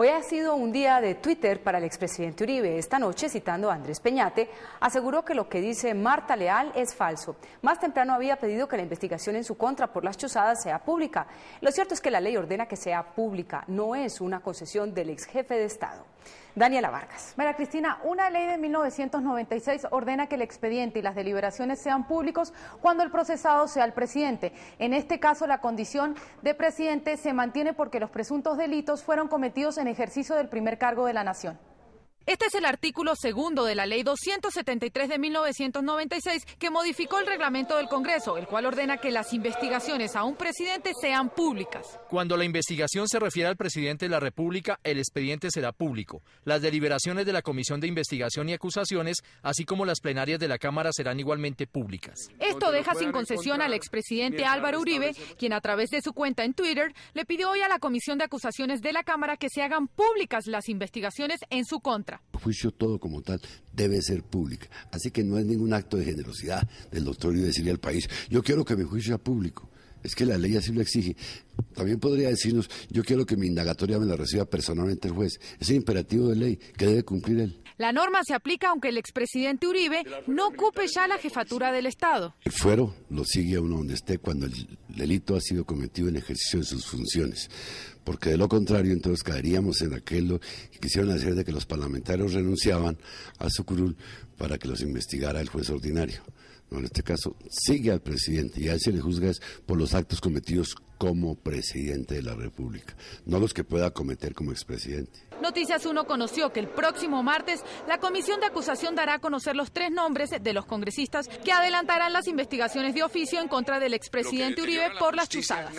Hoy ha sido un día de Twitter para el expresidente Uribe. Esta noche, citando a Andrés Peñate, aseguró que lo que dice Marta Leal es falso. Más temprano había pedido que la investigación en su contra por las chozadas sea pública. Lo cierto es que la ley ordena que sea pública, no es una concesión del ex jefe de Estado. Daniela Vargas. María Cristina, una ley de 1996 ordena que el expediente y las deliberaciones sean públicos cuando el procesado sea el presidente. En este caso, la condición de presidente se mantiene porque los presuntos delitos fueron cometidos en ejercicio del primer cargo de la Nación. Este es el artículo segundo de la Ley 273 de 1996 que modificó el reglamento del Congreso, el cual ordena que las investigaciones a un presidente sean públicas. Cuando la investigación se refiere al presidente de la República, el expediente será público. Las deliberaciones de la Comisión de Investigación y Acusaciones, así como las plenarias de la Cámara, serán igualmente públicas. Esto deja sin concesión al expresidente Álvaro Uribe, quien a través de su cuenta en Twitter le pidió hoy a la Comisión de Acusaciones de la Cámara que se hagan públicas las investigaciones en su contra. El Juicio todo como tal debe ser público, Así que no es ningún acto de generosidad del doctor y decirle al país, yo quiero que mi juicio sea público. Es que la ley así lo exige. También podría decirnos, yo quiero que mi indagatoria me la reciba personalmente el juez. Es imperativo de ley que debe cumplir él. La norma se aplica aunque el expresidente Uribe no ocupe ya la jefatura del Estado. El fuero lo sigue a uno donde esté cuando el delito ha sido cometido en ejercicio de sus funciones porque de lo contrario entonces caeríamos en aquello que quisieron hacer de que los parlamentarios renunciaban a su curul para que los investigara el juez ordinario. No, en este caso sigue al presidente y a él se le juzga por los actos cometidos como presidente de la República, no los que pueda cometer como expresidente. Noticias 1 conoció que el próximo martes la comisión de acusación dará a conocer los tres nombres de los congresistas que adelantarán las investigaciones de oficio en contra del expresidente Uribe por las chuzadas.